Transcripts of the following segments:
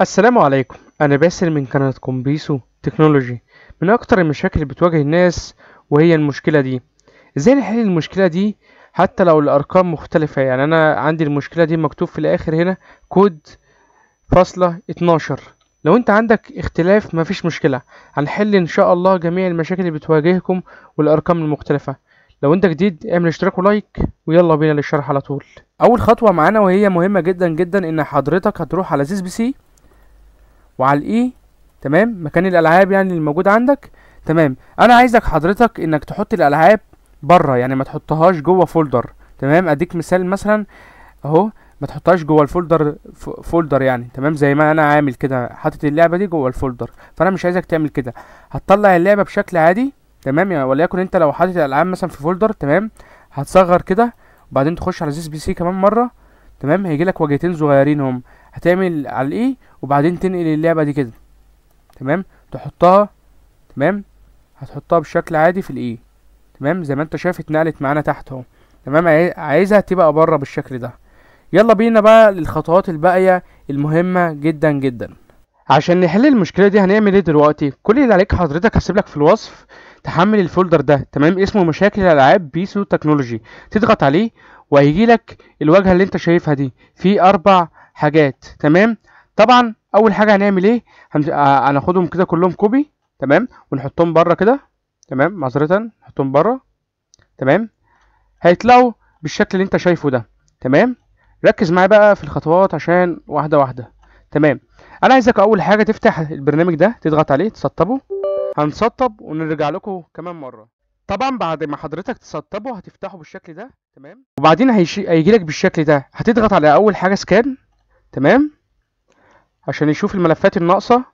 السلام عليكم أنا باسل من قناة كومبيسو تكنولوجي من أكتر المشاكل اللي بتواجه الناس وهي المشكلة دي إزاي نحل المشكلة دي حتى لو الأرقام مختلفة يعني أنا عندي المشكلة دي مكتوب في الآخر هنا كود فاصلة 12 لو أنت عندك اختلاف مفيش مشكلة هنحل إن شاء الله جميع المشاكل اللي بتواجهكم والأرقام المختلفة لو انت جديد اعمل اشتراك ولايك ويلا بينا للشرح على طول اول خطوه معانا وهي مهمه جدا جدا ان حضرتك هتروح على زيز بي سي وعلى الاي تمام مكان الالعاب يعني اللي عندك تمام انا عايزك حضرتك انك تحط الالعاب بره يعني ما تحطهاش جوه فولدر تمام اديك مثال مثلا اهو ما تحطهاش جوه الفولدر فولدر يعني تمام زي ما انا عامل كده حاطط اللعبه دي جوه الفولدر فانا مش عايزك تعمل كده هتطلع اللعبه بشكل عادي تمام يعني وليكن انت لو حاطط الالعاب مثلا في فولدر تمام هتصغر كده وبعدين تخش على زيس بي سي كمان مره تمام هيجي لك واجهتين صغيرين هم هتعمل على الاي وبعدين تنقل اللعبه دي كده تمام تحطها تمام هتحطها بشكل عادي في الاي تمام زي ما انت شايف اتنقلت معانا تحت اهو تمام عايزها تبقى بره بالشكل ده يلا بينا بقى للخطوات الباقيه المهمه جدا جدا عشان نحل المشكله دي هنعمل ايه دلوقتي كل اللي عليك حضرتك هسيب لك في الوصف تحمل الفولدر ده تمام اسمه مشاكل الالعاب بيسو تكنولوجي تضغط عليه وهيجي لك الواجهه اللي انت شايفها دي في اربع حاجات تمام طبعا اول حاجه هنعمل ايه آه، هناخدهم كده كلهم كوبي تمام ونحطهم بره كده تمام معذره نحطهم بره تمام هيطلعوا بالشكل اللي انت شايفه ده تمام ركز معايا بقى في الخطوات عشان واحده واحده تمام انا عايزك اول حاجه تفتح البرنامج ده تضغط عليه تسطبه هنسطب ونرجع لكم كمان مره طبعا بعد ما حضرتك تسطبه هتفتحه بالشكل ده تمام وبعدين هيجي لك بالشكل ده هتضغط على اول حاجه سكان تمام عشان يشوف الملفات الناقصة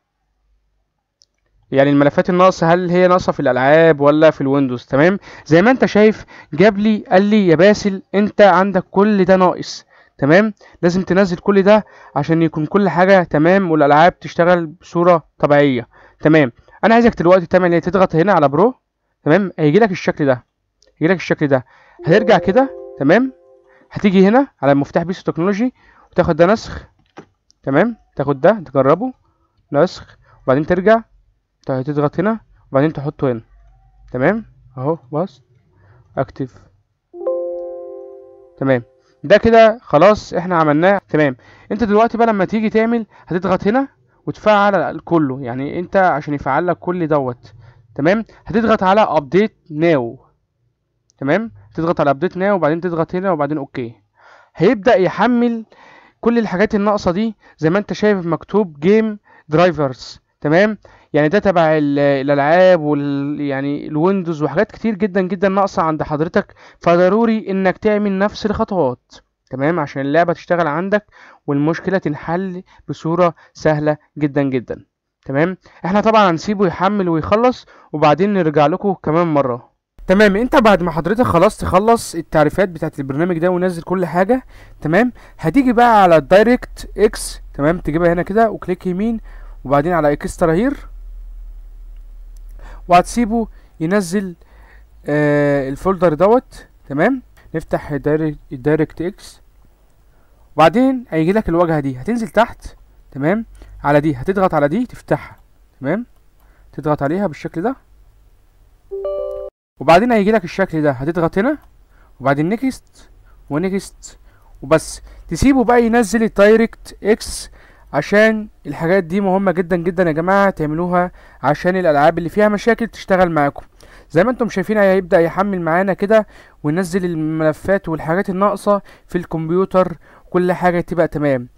يعني الملفات الناقصة هل هي ناقصة في الألعاب ولا في الويندوز تمام زي ما انت شايف جاب لي قال لي يا باسل انت عندك كل ده ناقص تمام لازم تنزل كل ده عشان يكون كل حاجة تمام والألعاب تشتغل بصورة طبيعية تمام انا عايزك دلوقتي تعمل يعني ايه تضغط هنا على برو تمام هيجي لك الشكل ده هيجي لك الشكل ده هترجع كده تمام هتيجي هنا على مفتاح بيس تكنولوجي تاخد ده نسخ تمام تاخد ده تجربه نسخ وبعدين ترجع طيب تضغط هنا وبعدين تحطه هنا تمام اهو بص اكتف تمام ده كده خلاص احنا عملناه تمام انت دلوقتي بقى لما تيجي تعمل هتضغط هنا وتفعل كله يعني انت عشان يفعل لك كل دوت تمام هتضغط على ابديت ناو تمام تضغط على ابديت ناو وبعدين تضغط هنا وبعدين اوكي هيبدا يحمل كل الحاجات الناقصه دي زي ما انت شايف مكتوب جيم درايفرز تمام يعني ده تبع الالعاب وال يعني الويندوز وحاجات كتير جدا جدا ناقصه عند حضرتك فضروري انك تعمل نفس الخطوات تمام عشان اللعبه تشتغل عندك والمشكله تنحل بصوره سهله جدا جدا تمام احنا طبعا هنسيبه يحمل ويخلص وبعدين نرجع لكم كمان مره تمام انت بعد ما حضرتك خلاص تخلص التعريفات بتاعت البرنامج ده ونزل كل حاجه تمام هتيجي بقى على الدايركت اكس تمام تجيبها هنا كده وكليك يمين وبعدين على اكسترا هير وهتسيبه ينزل آه الفولدر دوت تمام نفتح الدايركت اكس وبعدين هيجي لك الواجهه دي هتنزل تحت تمام على دي هتضغط على دي تفتحها تمام تضغط عليها بالشكل ده وبعدين هيجيلك الشكل ده هتضغط هنا وبعدين نيكست ونيكست وبس تسيبه بقى ينزل الدايركت اكس عشان الحاجات دي مهمة جدا جدا يا جماعة تعملوها عشان الألعاب اللي فيها مشاكل تشتغل معاكم زي ما انتم شايفين هيبدأ يحمل معانا كده وينزل الملفات والحاجات الناقصة في الكمبيوتر كل حاجة تبقى تمام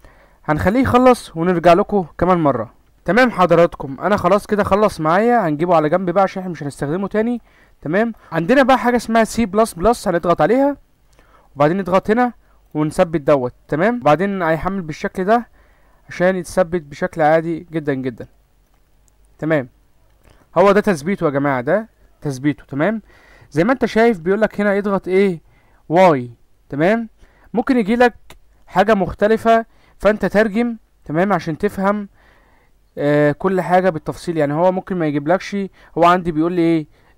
هنخليه يخلص ونرجع لكم كمان مرة تمام حضراتكم انا خلاص كده خلص معايا هنجيبه على جنب بقى عشان احنا مش هنستخدمه تاني تمام عندنا بقى حاجه اسمها سي بلس بلس هنضغط عليها وبعدين نضغط هنا ونثبت دوت تمام وبعدين هيحمل بالشكل ده عشان يتثبت بشكل عادي جدا جدا تمام هو ده تثبيته يا جماعه ده تثبيته تمام زي ما انت شايف بيقول لك هنا اضغط ايه واي تمام ممكن يجي لك حاجه مختلفه فانت ترجم تمام عشان تفهم آه، كل حاجه بالتفصيل يعني هو ممكن ما يجيبلكش هو عندي بيقول لي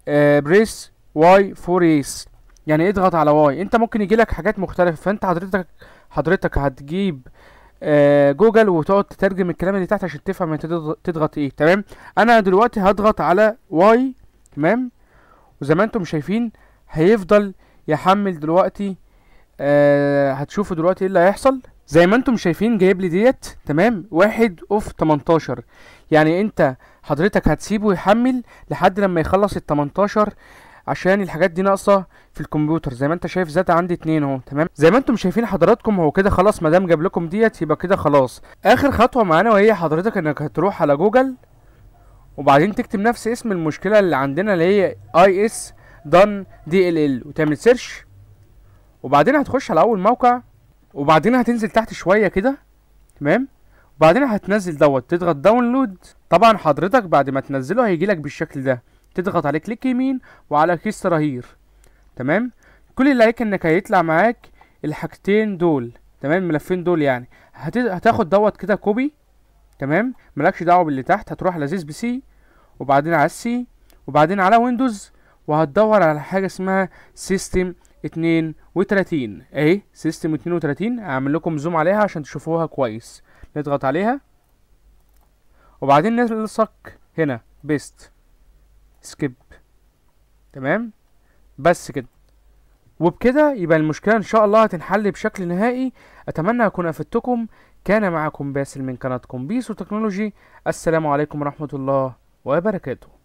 ايه بريس واي فور ايس يعني اضغط على واي انت ممكن يجيلك حاجات مختلفه فانت حضرتك حضرتك هتجيب جوجل آه، وتقعد تترجم الكلام اللي تحت عشان تفهم انت تضغط ايه تمام انا دلوقتي هضغط على واي تمام وزي ما انتم شايفين هيفضل يحمل دلوقتي آه، هتشوفوا دلوقتي ايه اللي هيحصل زي ما انتم شايفين جايب لي ديت تمام واحد اوف 18 يعني انت حضرتك هتسيبه يحمل لحد لما يخلص ال 18 عشان الحاجات دي ناقصه في الكمبيوتر زي ما انت شايف زاد عندي اتنين اهو تمام زي ما انتم شايفين حضراتكم هو كده خلاص مدام جاب لكم ديت يبقى كده خلاص اخر خطوه معانا وهي حضرتك انك هتروح على جوجل وبعدين تكتب نفس اسم المشكله اللي عندنا اللي هي اي اس دان دي ال ال وتعمل سيرش وبعدين هتخش على اول موقع وبعدين هتنزل تحت شويه كده تمام وبعدين هتنزل دوت تضغط داونلود طبعا حضرتك بعد ما تنزله هيجيلك بالشكل ده تضغط على كليك يمين وعلى كيس رهير تمام كل اللي عليك انك هيطلع معاك الحاجتين دول تمام الملفين دول يعني هت... هتاخد دوت كده كوبي تمام مالكش دعوه باللي تحت هتروح على زيس بي سي وبعدين على السي وبعدين على ويندوز وهتدور على حاجه اسمها سيستم 32 اهي سيستم 32 هعمل لكم زوم عليها عشان تشوفوها كويس نضغط عليها وبعدين نلصق هنا بيست سكيب تمام بس كده وبكده يبقى المشكلة ان شاء الله هتنحل بشكل نهائي اتمنى اكون افدتكم كان معكم باسل من قناة كومبيس وتكنولوجي السلام عليكم ورحمة الله وبركاته